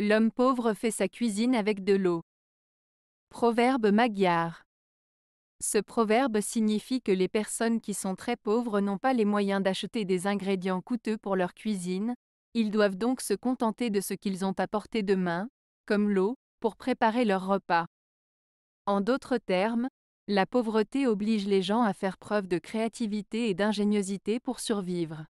L'homme pauvre fait sa cuisine avec de l'eau. Proverbe magyar. Ce proverbe signifie que les personnes qui sont très pauvres n'ont pas les moyens d'acheter des ingrédients coûteux pour leur cuisine, ils doivent donc se contenter de ce qu'ils ont apporté de main, comme l'eau, pour préparer leur repas. En d'autres termes, la pauvreté oblige les gens à faire preuve de créativité et d'ingéniosité pour survivre.